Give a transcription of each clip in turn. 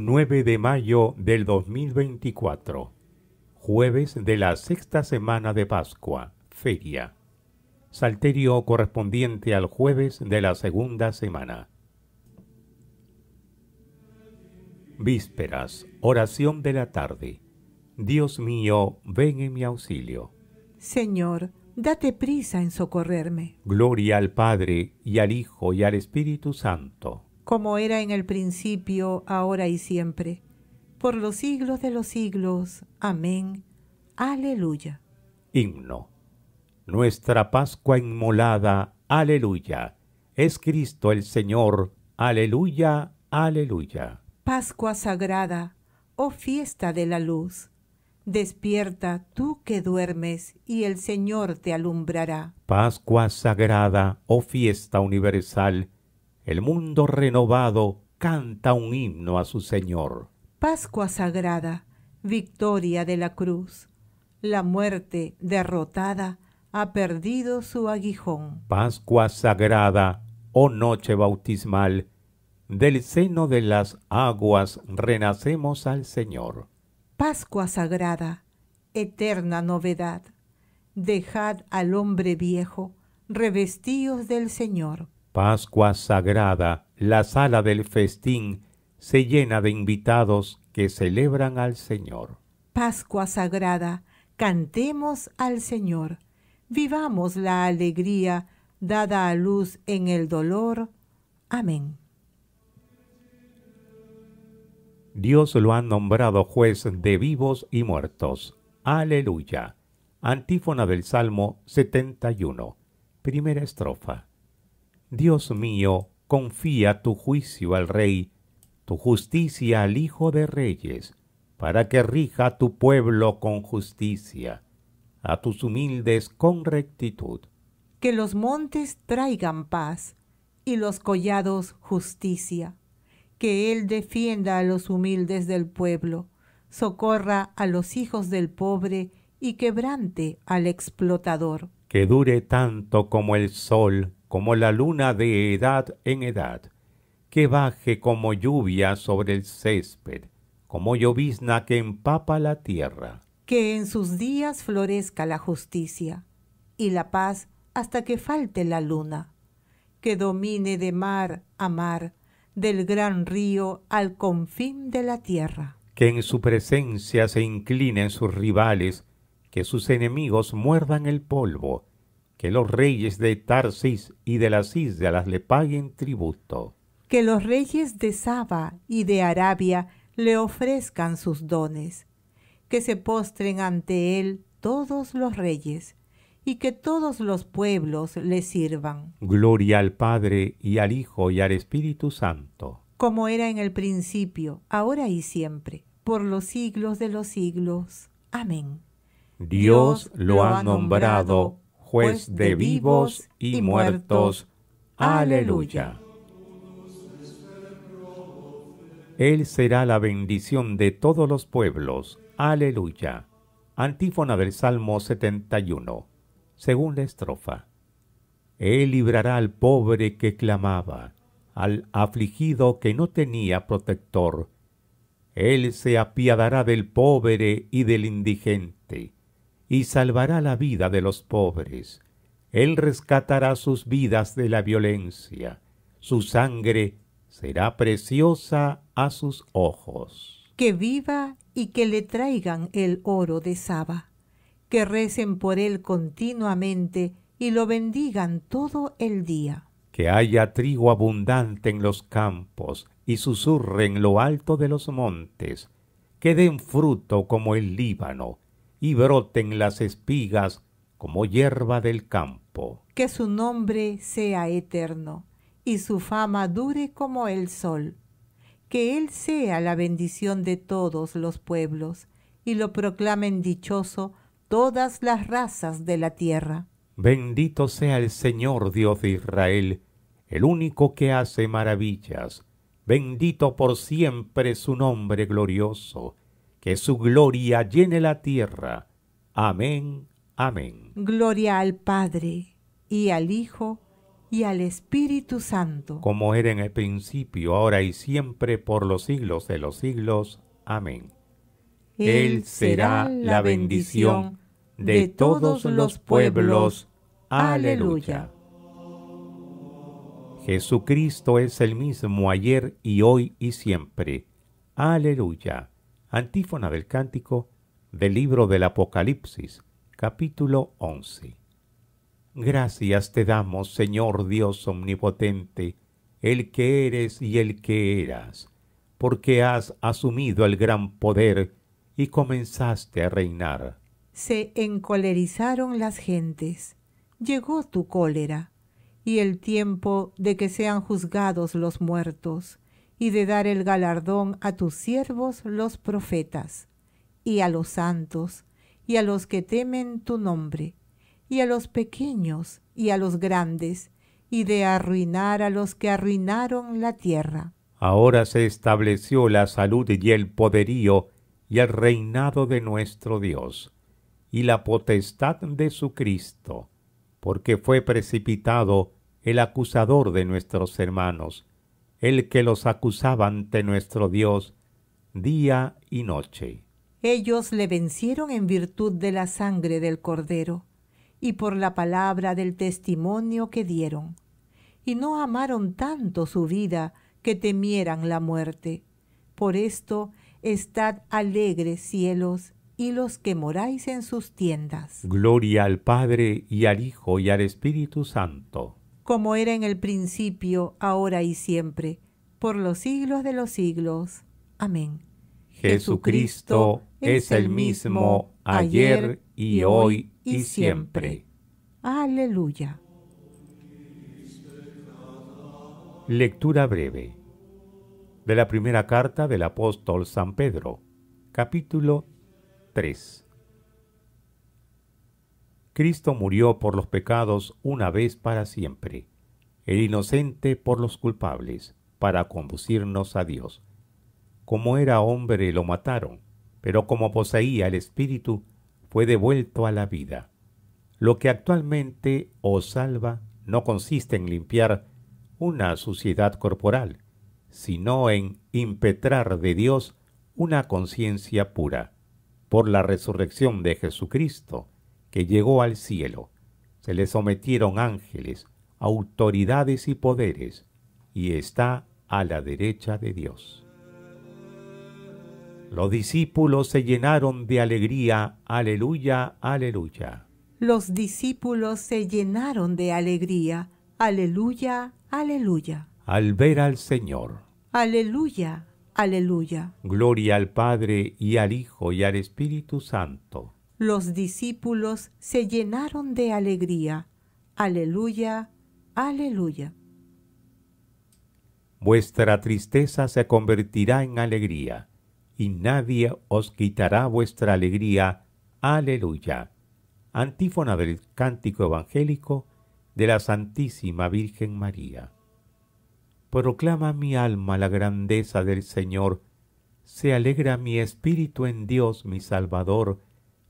9 de mayo del 2024, jueves de la sexta semana de Pascua, feria. Salterio correspondiente al jueves de la segunda semana. Vísperas, oración de la tarde. Dios mío, ven en mi auxilio. Señor, date prisa en socorrerme. Gloria al Padre, y al Hijo, y al Espíritu Santo como era en el principio, ahora y siempre, por los siglos de los siglos. Amén. Aleluya. Himno. Nuestra Pascua inmolada. Aleluya. Es Cristo el Señor. Aleluya. Aleluya. Pascua sagrada, oh fiesta de la luz. Despierta tú que duermes y el Señor te alumbrará. Pascua sagrada, oh fiesta universal el mundo renovado canta un himno a su Señor. Pascua Sagrada, victoria de la cruz. La muerte derrotada ha perdido su aguijón. Pascua Sagrada, oh noche bautismal, del seno de las aguas renacemos al Señor. Pascua Sagrada, eterna novedad. Dejad al hombre viejo, revestíos del Señor. Pascua Sagrada, la sala del festín se llena de invitados que celebran al Señor. Pascua Sagrada, cantemos al Señor, vivamos la alegría dada a luz en el dolor. Amén. Dios lo ha nombrado juez de vivos y muertos. Aleluya. Antífona del Salmo 71. Primera estrofa. Dios mío, confía tu juicio al Rey, tu justicia al Hijo de Reyes, para que rija tu pueblo con justicia, a tus humildes con rectitud. Que los montes traigan paz y los collados justicia. Que Él defienda a los humildes del pueblo, socorra a los hijos del pobre y quebrante al explotador. Que dure tanto como el sol como la luna de edad en edad, que baje como lluvia sobre el césped, como llovizna que empapa la tierra. Que en sus días florezca la justicia y la paz hasta que falte la luna, que domine de mar a mar, del gran río al confín de la tierra. Que en su presencia se inclinen sus rivales, que sus enemigos muerdan el polvo, que los reyes de Tarsis y de las islas le paguen tributo. Que los reyes de Saba y de Arabia le ofrezcan sus dones. Que se postren ante él todos los reyes y que todos los pueblos le sirvan. Gloria al Padre y al Hijo y al Espíritu Santo. Como era en el principio, ahora y siempre, por los siglos de los siglos. Amén. Dios, lo ha nombrado juez de vivos y muertos. Aleluya. Él será la bendición de todos los pueblos. Aleluya. Antífona del Salmo 71. Segunda estrofa. Él librará al pobre que clamaba, al afligido que no tenía protector. Él se apiadará del pobre y del indigente y salvará la vida de los pobres. Él rescatará sus vidas de la violencia. Su sangre será preciosa a sus ojos. Que viva y que le traigan el oro de Saba. Que recen por él continuamente y lo bendigan todo el día. Que haya trigo abundante en los campos y susurre en lo alto de los montes. Que den fruto como el Líbano y broten las espigas como hierba del campo. Que su nombre sea eterno y su fama dure como el sol. Que Él sea la bendición de todos los pueblos y lo proclamen dichoso todas las razas de la tierra. Bendito sea el Señor Dios de Israel, el único que hace maravillas. Bendito por siempre su nombre glorioso que su gloria llene la tierra. Amén, amén. Gloria al Padre, y al Hijo, y al Espíritu Santo. Como era en el principio, ahora y siempre, por los siglos de los siglos. Amén. Él será la bendición de todos los pueblos. Aleluya. Jesucristo es el mismo ayer y hoy y siempre. Aleluya. Antífona del cántico del libro del Apocalipsis, capítulo 11. Gracias te damos, Señor Dios omnipotente, el que eres y el que eras, porque has asumido el gran poder y comenzaste a reinar. Se encolerizaron las gentes, llegó tu cólera, y el tiempo de que sean juzgados los muertos y de dar el galardón a tus siervos los profetas, y a los santos, y a los que temen tu nombre, y a los pequeños, y a los grandes, y de arruinar a los que arruinaron la tierra. Ahora se estableció la salud y el poderío y el reinado de nuestro Dios, y la potestad de su Cristo, porque fue precipitado el acusador de nuestros hermanos, el que los acusaba ante nuestro Dios día y noche. Ellos le vencieron en virtud de la sangre del cordero y por la palabra del testimonio que dieron, y no amaron tanto su vida que temieran la muerte. Por esto, estad alegres cielos y los que moráis en sus tiendas. Gloria al Padre y al Hijo y al Espíritu Santo como era en el principio, ahora y siempre, por los siglos de los siglos. Amén. Jesucristo es el mismo ayer y hoy y siempre. Aleluya. Lectura breve de la primera carta del apóstol San Pedro, capítulo 3. Cristo murió por los pecados una vez para siempre, el inocente por los culpables, para conducirnos a Dios. Como era hombre lo mataron, pero como poseía el Espíritu, fue devuelto a la vida. Lo que actualmente os salva no consiste en limpiar una suciedad corporal, sino en impetrar de Dios una conciencia pura, por la resurrección de Jesucristo, que llegó al cielo, se le sometieron ángeles, autoridades y poderes, y está a la derecha de Dios. Los discípulos se llenaron de alegría, aleluya, aleluya. Los discípulos se llenaron de alegría, aleluya, aleluya. Al ver al Señor. Aleluya, aleluya. Gloria al Padre y al Hijo y al Espíritu Santo los discípulos se llenaron de alegría. Aleluya, aleluya. Vuestra tristeza se convertirá en alegría, y nadie os quitará vuestra alegría. Aleluya. Antífona del cántico evangélico de la Santísima Virgen María. Proclama mi alma la grandeza del Señor, se alegra mi espíritu en Dios mi Salvador,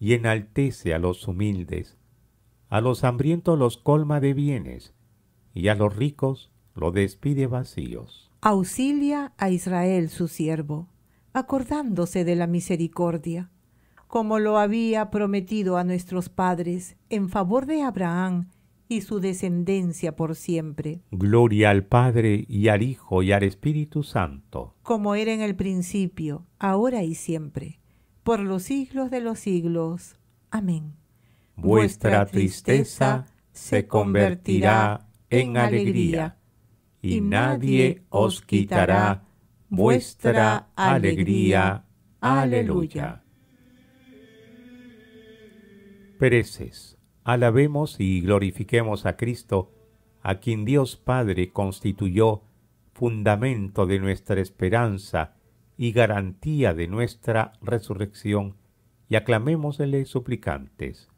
y enaltece a los humildes. A los hambrientos los colma de bienes, y a los ricos los despide vacíos. Auxilia a Israel su siervo, acordándose de la misericordia, como lo había prometido a nuestros padres en favor de Abraham y su descendencia por siempre. Gloria al Padre y al Hijo y al Espíritu Santo, como era en el principio, ahora y siempre por los siglos de los siglos. Amén. Vuestra tristeza se convertirá en alegría, y nadie os quitará vuestra alegría. Aleluya. Pereces, alabemos y glorifiquemos a Cristo, a quien Dios Padre constituyó fundamento de nuestra esperanza y garantía de nuestra resurrección, y aclamémosle suplicantes.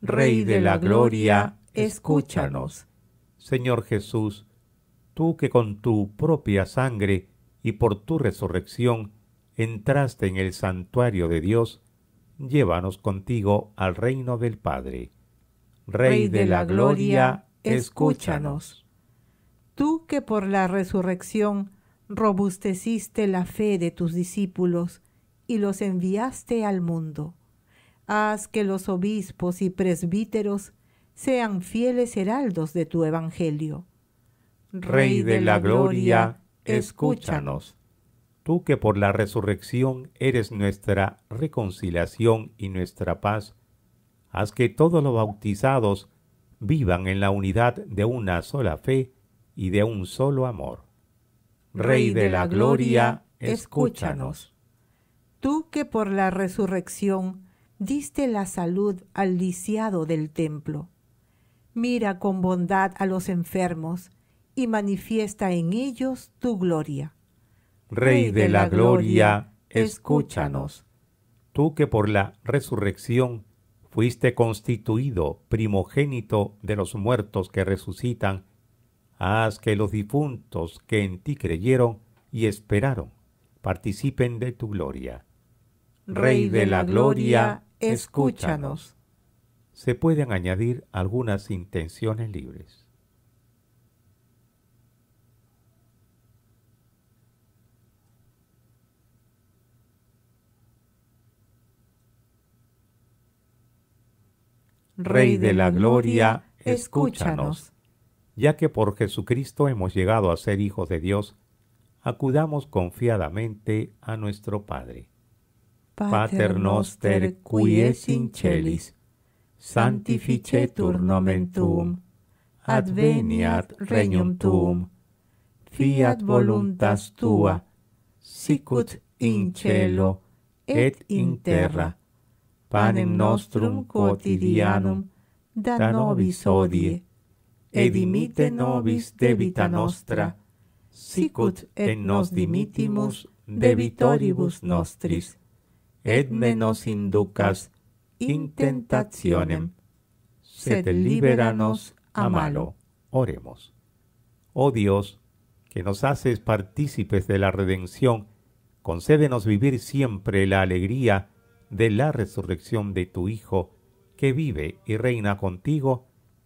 Rey de la gloria, escúchanos. Señor Jesús, tú que con tu propia sangre y por tu resurrección entraste en el santuario de Dios, llévanos contigo al reino del Padre. Rey, de la gloria, escúchanos. Tú que por la resurrección robusteciste la fe de tus discípulos y los enviaste al mundo. Haz que los obispos y presbíteros sean fieles heraldos de tu evangelio. Rey de la gloria, escúchanos. Tú que por la resurrección eres nuestra reconciliación y nuestra paz, haz que todos los bautizados vivan en la unidad de una sola fe y de un solo amor Rey de la Gloria, escúchanos. Tú que por la resurrección diste la salud al lisiado del templo, mira con bondad a los enfermos y manifiesta en ellos tu gloria. Rey de la Gloria, escúchanos. Tú que por la resurrección fuiste constituido primogénito de los muertos que resucitan, Haz que los difuntos que en ti creyeron y esperaron participen de tu gloria. Rey de la gloria, escúchanos. Se pueden añadir algunas intenciones libres. Rey de la gloria, escúchanos ya que por Jesucristo hemos llegado a ser hijos de Dios, acudamos confiadamente a nuestro Padre. Pater noster qui es in celis, santificetur nomen tuum, adveniat regnum tuum, fiat voluntas tua, sicut in cielo et in terra. Panem nostrum quotidianum da nobis odie, edimite nobis debita nostra, sicut et nos dimitimus debitoribus nostris, et ne nos inducas in tentationem, sed liberanos a malo. Oremos. Oh Dios, que nos haces partícipes de la redención, concédenos vivir siempre la alegría de la resurrección de tu Hijo, que vive y reina contigo